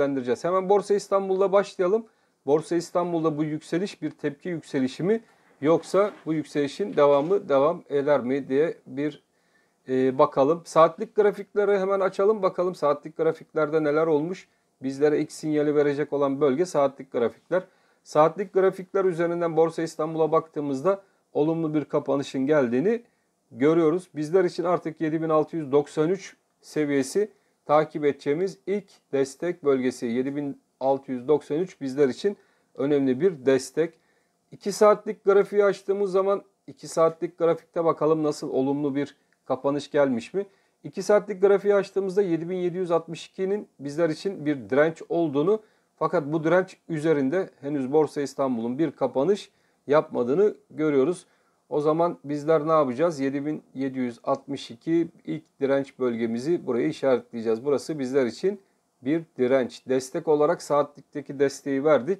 değerlendireceğiz. Hemen Borsa İstanbul'da başlayalım. Borsa İstanbul'da bu yükseliş bir tepki yükselişi mi yoksa bu yükselişin devamı devam eder mi diye bir e, bakalım. Saatlik grafikleri hemen açalım bakalım saatlik grafiklerde neler olmuş. Bizlere ilk sinyali verecek olan bölge saatlik grafikler. Saatlik grafikler üzerinden Borsa İstanbul'a baktığımızda olumlu bir kapanışın geldiğini görüyoruz. Bizler için artık 7693 seviyesi takip edeceğimiz ilk destek bölgesi 7693 bizler için önemli bir destek. 2 saatlik grafiği açtığımız zaman 2 saatlik grafikte bakalım nasıl olumlu bir kapanış gelmiş mi? 2 saatlik grafiği açtığımızda 7762'nin bizler için bir direnç olduğunu fakat bu direnç üzerinde henüz Borsa İstanbul'un bir kapanış yapmadığını görüyoruz. O zaman bizler ne yapacağız? 7762 ilk direnç bölgemizi buraya işaretleyeceğiz. Burası bizler için bir direnç. Destek olarak saatlikteki desteği verdik.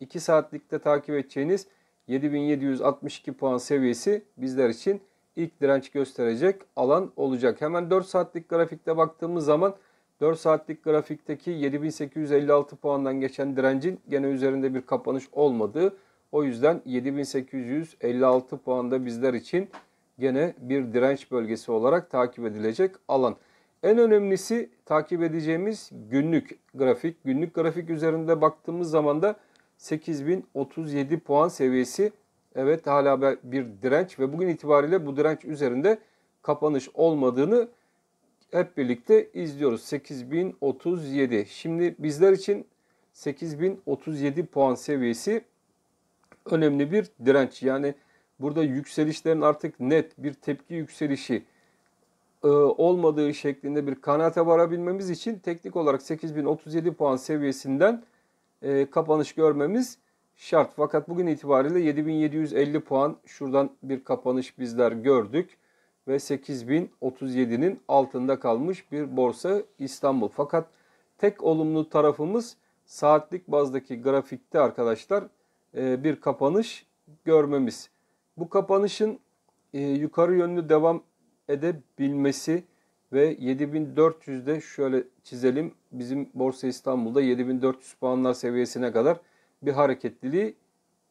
2 saatlikte takip edeceğiniz 7762 puan seviyesi bizler için ilk direnç gösterecek alan olacak. Hemen 4 saatlik grafikte baktığımız zaman 4 saatlik grafikteki 7856 puandan geçen direncin gene üzerinde bir kapanış olmadığı o yüzden 7856 puanda bizler için gene bir direnç bölgesi olarak takip edilecek alan. En önemlisi takip edeceğimiz günlük grafik. Günlük grafik üzerinde baktığımız zaman da 8037 puan seviyesi evet hala bir direnç ve bugün itibariyle bu direnç üzerinde kapanış olmadığını hep birlikte izliyoruz. 8037. Şimdi bizler için 8037 puan seviyesi önemli bir direnç. Yani burada yükselişlerin artık net bir tepki yükselişi e, olmadığı şeklinde bir kanaate varabilmemiz için teknik olarak 8037 puan seviyesinden e, kapanış görmemiz şart. Fakat bugün itibariyle 7750 puan şuradan bir kapanış bizler gördük ve 8037'nin altında kalmış bir borsa İstanbul. Fakat tek olumlu tarafımız saatlik bazdaki grafikte arkadaşlar e, bir kapanış görmemiz. Bu kapanışın e, yukarı yönlü devam edebilmesi ve 7400'de şöyle çizelim. Bizim Borsa İstanbul'da 7400 puanlar seviyesine kadar bir hareketliliği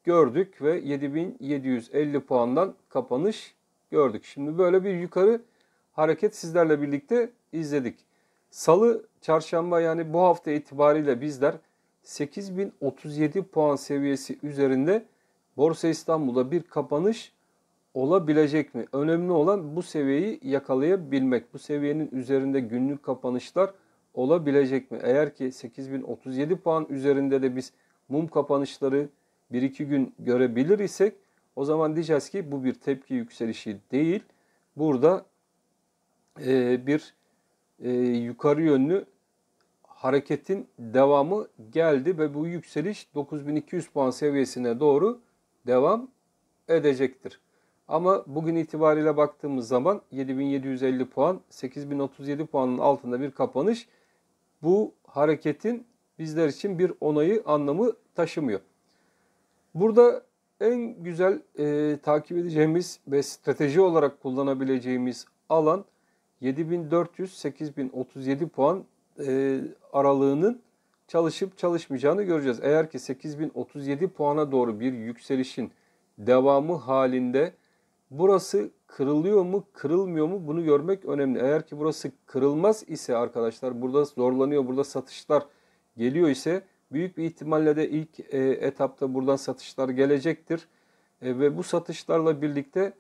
gördük ve 7750 puandan kapanış gördük. Şimdi böyle bir yukarı hareket sizlerle birlikte izledik. Salı, çarşamba yani bu hafta itibariyle bizler 8037 puan seviyesi üzerinde Borsa İstanbul'da bir kapanış olabilecek mi? Önemli olan bu seviyeyi yakalayabilmek. Bu seviyenin üzerinde günlük kapanışlar olabilecek mi? Eğer ki 8037 puan üzerinde de biz mum kapanışları 1-2 gün görebilir isek o zaman diyeceğiz ki bu bir tepki yükselişi değil. Burada e, bir e, yukarı yönlü hareketin devamı geldi ve bu yükseliş 9200 puan seviyesine doğru devam edecektir. Ama bugün itibariyle baktığımız zaman 7750 puan, 8037 puanın altında bir kapanış bu hareketin bizler için bir onayı anlamı taşımıyor. Burada en güzel e, takip edeceğimiz ve strateji olarak kullanabileceğimiz alan 7400-8037 puan e, aralığının çalışıp çalışmayacağını göreceğiz. Eğer ki 8037 puana doğru bir yükselişin devamı halinde burası kırılıyor mu kırılmıyor mu bunu görmek önemli. Eğer ki burası kırılmaz ise arkadaşlar burada zorlanıyor burada satışlar geliyor ise büyük bir ihtimalle de ilk e, etapta buradan satışlar gelecektir. E, ve bu satışlarla birlikte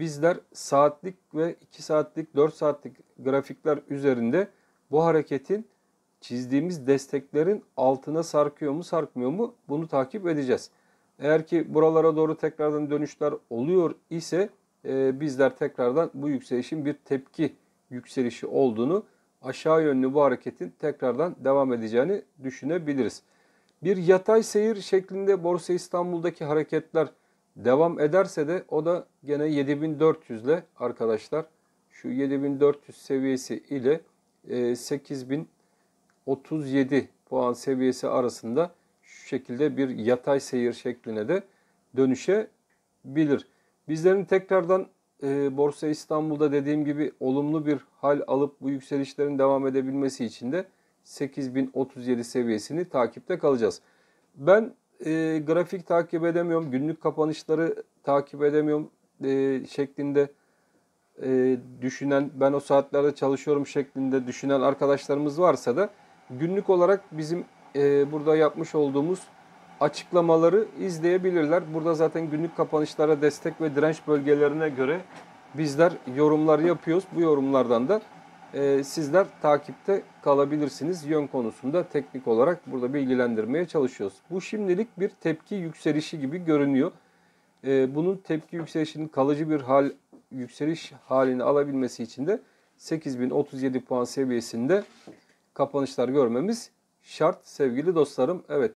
bizler saatlik ve 2 saatlik 4 saatlik grafikler üzerinde bu hareketin çizdiğimiz desteklerin altına sarkıyor mu sarkmıyor mu bunu takip edeceğiz. Eğer ki buralara doğru tekrardan dönüşler oluyor ise e, bizler tekrardan bu yükselişin bir tepki yükselişi olduğunu aşağı yönlü bu hareketin tekrardan devam edeceğini düşünebiliriz. Bir yatay seyir şeklinde Borsa İstanbul'daki hareketler devam ederse de o da gene 7400 ile arkadaşlar şu 7400 seviyesi ile 8037 e, puan seviyesi arasında şu şekilde bir yatay seyir şekline de dönüşebilir. Bizlerin tekrardan e, Borsa İstanbul'da dediğim gibi olumlu bir hal alıp bu yükselişlerin devam edebilmesi için de 8037 seviyesini takipte kalacağız. Ben e, grafik takip edemiyorum, günlük kapanışları takip edemiyorum e, şeklinde e, düşünen ben o saatlerde çalışıyorum şeklinde düşünen arkadaşlarımız varsa da günlük olarak bizim e, burada yapmış olduğumuz açıklamaları izleyebilirler. Burada zaten günlük kapanışlara destek ve direnç bölgelerine göre bizler yorumlar yapıyoruz. Bu yorumlardan da e, sizler takipte kalabilirsiniz. Yön konusunda teknik olarak burada bilgilendirmeye çalışıyoruz. Bu şimdilik bir tepki yükselişi gibi görünüyor. E, bunun tepki yükselişinin kalıcı bir hal yükseliş halini alabilmesi için de 8037 puan seviyesinde kapanışlar görmemiz şart sevgili dostlarım. Evet